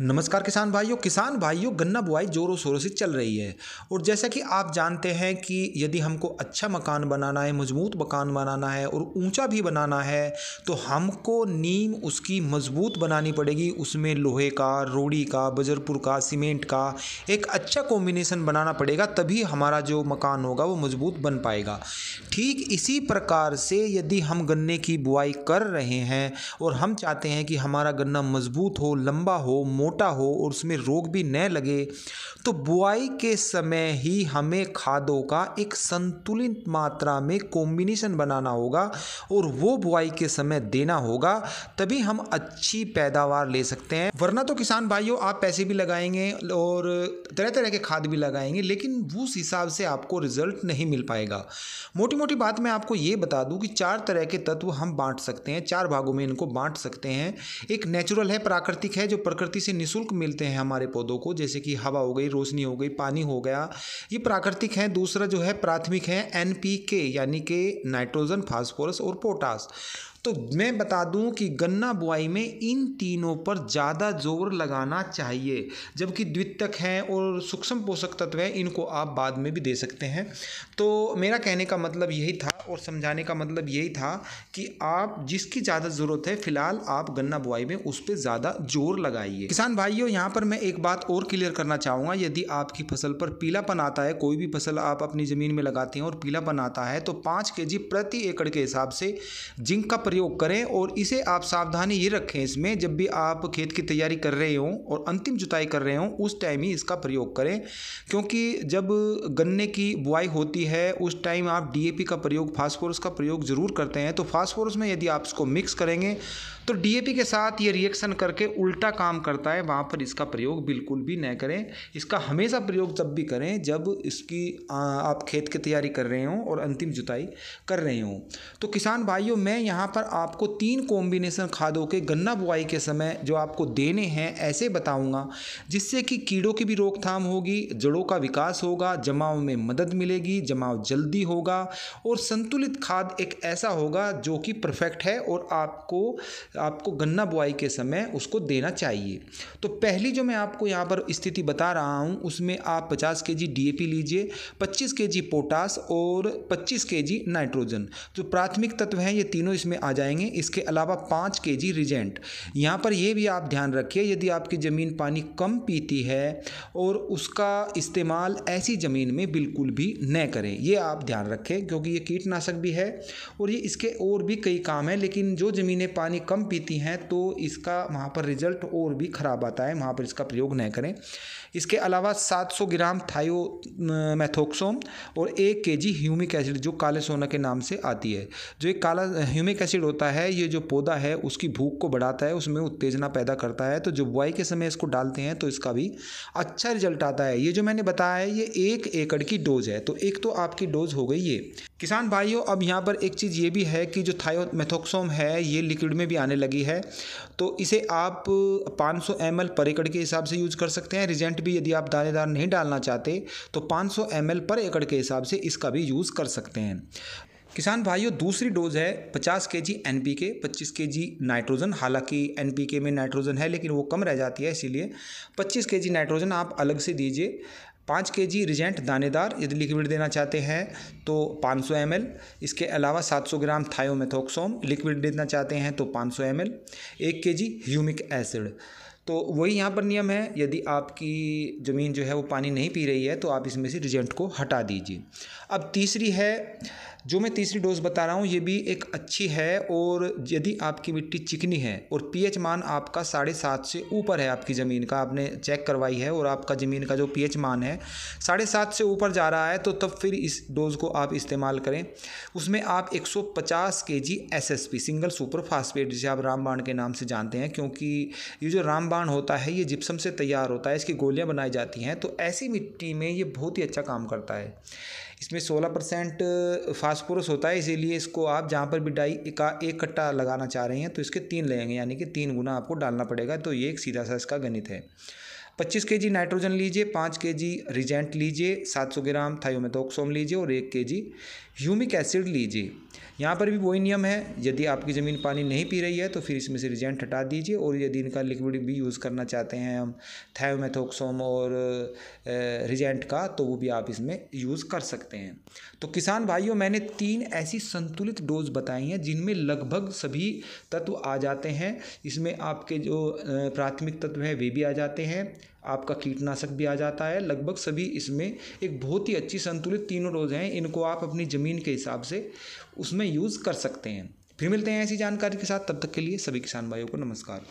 नमस्कार किसान भाइयों किसान भाइयों गन्ना बुआई जोरों शोरों से चल रही है और जैसा कि आप जानते हैं कि यदि हमको अच्छा मकान बनाना है मजबूत मकान बनाना है और ऊंचा भी बनाना है तो हमको नीम उसकी मजबूत बनानी पड़ेगी उसमें लोहे का रोड़ी का बजरपुर का सीमेंट का एक अच्छा कॉम्बिनेसन बनाना पड़ेगा तभी हमारा जो मकान होगा वो मजबूत बन पाएगा ठीक इसी प्रकार से यदि हम गन्ने की बुआई कर रहे हैं और हम चाहते हैं कि हमारा गन्ना मजबूत हो लंबा हो मोटा हो और उसमें रोग भी न लगे तो बुआई के समय ही हमें खादों का एक संतुलित मात्रा में कॉम्बिनेशन बनाना होगा और वो बुआई के समय देना होगा तभी हम अच्छी पैदावार ले सकते हैं वरना तो किसान भाइयों आप पैसे भी लगाएंगे और तरह तरह के खाद भी लगाएंगे लेकिन उस हिसाब से आपको रिजल्ट नहीं मिल पाएगा मोटी मोटी बात मैं आपको ये बता दूं कि चार तरह के तत्व हम बांट सकते हैं चार भागों में इनको बांट सकते हैं एक नेचुरल है प्राकृतिक है जो प्रकृति से निशुल्क मिलते हैं हमारे पौधों को जैसे कि हवा हो गई रोशनी हो गई पानी हो गया ये प्राकृतिक है दूसरा जो है प्राथमिक है एन यानी कि नाइट्रोजन फास्फोरस और पोटास तो मैं बता दूं कि गन्ना बुआई में इन तीनों पर ज़्यादा जोर लगाना चाहिए जबकि द्वितक हैं और सूक्ष्म पोषक तत्व हैं इनको आप बाद में भी दे सकते हैं तो मेरा कहने का मतलब यही था और समझाने का मतलब यही था कि आप जिसकी ज़्यादा ज़रूरत है फ़िलहाल आप गन्ना बुआई में उस पर ज़्यादा जोर लगाइए किसान भाइयों यहाँ पर मैं एक बात और क्लियर करना चाहूँगा यदि आपकी फसल पर पीलापन आता है कोई भी फसल आप अपनी ज़मीन में लगाते हैं और पीलापन आता है तो पाँच के प्रति एकड़ के हिसाब से जिंक का प्रयोग करें और इसे आप सावधानी ये रखें इसमें जब भी आप खेत की तैयारी कर रहे हों और अंतिम जुताई कर रहे हों उस टाइम ही इसका प्रयोग करें क्योंकि जब गन्ने की बुआई होती है उस टाइम आप डीएपी का प्रयोग फास्फोरस का प्रयोग ज़रूर करते हैं तो फास्फोरस में यदि आप इसको मिक्स करेंगे तो डी के साथ ये रिएक्शन करके उल्टा काम करता है वहाँ पर इसका प्रयोग बिल्कुल भी न करें इसका हमेशा प्रयोग जब भी करें जब इसकी आप खेत की तैयारी कर रहे हों और अंतिम जुताई कर रहे हों तो किसान भाइयों मैं यहाँ पर आपको तीन कॉम्बिनेशन खादों के गन्ना बुआई के समय जो आपको देने हैं ऐसे बताऊंगा जिससे कि कीड़ों की भी रोकथाम होगी जड़ों का विकास होगा जमाव में मदद मिलेगी जमाव जल्दी होगा और संतुलित खाद एक ऐसा होगा जो कि परफेक्ट है और आपको आपको गन्ना बुआई के समय उसको देना चाहिए तो पहली जो मैं आपको यहाँ पर स्थिति बता रहा हूँ उसमें आप पचास के जी डी लीजिए पच्चीस के जी पोटास और पच्चीस के जी नाइट्रोजन जो प्राथमिक तत्व हैं ये तीनों इसमें आ जाएंगे इसके अलावा पाँच के जी रिजेंट यहाँ पर यह भी आप ध्यान रखिए यदि आपकी ज़मीन पानी कम पीती है और उसका इस्तेमाल ऐसी ज़मीन में बिल्कुल भी न करें ये आप ध्यान रखें क्योंकि ये कीटनाशक भी है और ये इसके और भी कई काम हैं लेकिन जो ज़मीनें पानी कम पीती हैं तो इसका वहाँ पर रिजल्ट और भी ख़राब आता है वहाँ पर इसका प्रयोग न करें इसके अलावा 700 ग्राम थायो मैथोक्सोम और एक के जी ह्यूमिक एसिड जो काले सोना के नाम से आती है जो एक काला ह्यूमिक एसिड एसिड होता है ये जो पौधा है उसकी भूख को बढ़ाता है उसमें उत्तेजना पैदा करता है तो जो बुआई के समय इसको डालते हैं तो इसका भी अच्छा रिजल्ट आता है ये जो मैंने बताया है ये एक एकड़ की डोज है तो एक तो आपकी डोज हो गई ये किसान भाइयों अब यहाँ पर एक चीज़ ये भी है कि जो थायोमेथोक्सोम है ये लिक्विड में भी आने लगी है तो इसे आप पाँच सौ एम पर एकड़ के हिसाब से यूज़ कर सकते हैं रिजेंट भी यदि आप दानेदार नहीं डालना चाहते तो पाँच सौ एम पर एकड़ के हिसाब से इसका भी यूज़ कर सकते हैं किसान भाइयों दूसरी डोज है 50 के जी एन पी के पच्चीस के जी नाइट्रोजन हालांकि एन पी के में नाइट्रोजन है लेकिन वो कम रह जाती है इसीलिए 25 के जी नाइट्रोजन आप अलग से दीजिए पाँच के जी रिजेंट दानेदार यदि लिक्विड देना चाहते हैं तो 500 सौ इसके अलावा 700 ग्राम थायोमेथोक्सोम लिक्विड देना चाहते हैं तो 500 सौ एम एक के जी ह्यूमिक एसिड तो वही यहाँ पर नियम है यदि आपकी ज़मीन जो है वो पानी नहीं पी रही है तो आप इसमें से रिजेंट को हटा दीजिए अब तीसरी है जो मैं तीसरी डोज बता रहा हूँ ये भी एक अच्छी है और यदि आपकी मिट्टी चिकनी है और पीएच मान आपका साढ़े सात से ऊपर है आपकी ज़मीन का आपने चेक करवाई है और आपका ज़मीन का जो पीएच मान है साढ़े सात से ऊपर जा रहा है तो तब फिर इस डोज़ को आप इस्तेमाल करें उसमें आप 150 kg SSP single super phosphate जिसे आप रामबाण के नाम से जानते हैं क्योंकि ये जो रामबाण होता है ये जिप्सम से तैयार होता है इसकी गोलियाँ बनाई जाती हैं तो ऐसी मिट्टी में ये बहुत ही अच्छा काम करता है इसमें सोलह परसेंट फास्फोरस होता है इसीलिए इसको आप जहाँ पर भी डाई का एक कट्टा लगाना चाह रहे हैं तो इसके तीन लगेंगे यानी कि तीन गुना आपको डालना पड़ेगा तो ये एक सीधा सा इसका गणित है पच्चीस के जी नाइट्रोजन लीजिए पाँच के जी रिजेंट लीजिए सात सौ ग्राम थायोमेथोक्सोम लीजिए और एक के जी ह्यूमिक एसिड लीजिए यहाँ पर भी वही नियम है यदि आपकी ज़मीन पानी नहीं पी रही है तो फिर इसमें से रिजेंट हटा दीजिए और यदि इनका लिक्विड भी यूज़ करना चाहते हैं हम थायोमेथोक्सोम और रिजेंट का तो वो भी आप इसमें यूज़ कर सकते हैं तो किसान भाइयों मैंने तीन ऐसी संतुलित डोज बताई हैं जिनमें लगभग सभी तत्व आ जाते हैं इसमें आपके जो प्राथमिक तत्व हैं वे भी आ जाते हैं आपका कीटनाशक भी आ जाता है लगभग सभी इसमें एक बहुत ही अच्छी संतुलित तीनों डोज हैं इनको आप अपनी ज़मीन के हिसाब से उसमें यूज़ कर सकते हैं फिर मिलते हैं ऐसी जानकारी के साथ तब तक के लिए सभी किसान भाइयों को नमस्कार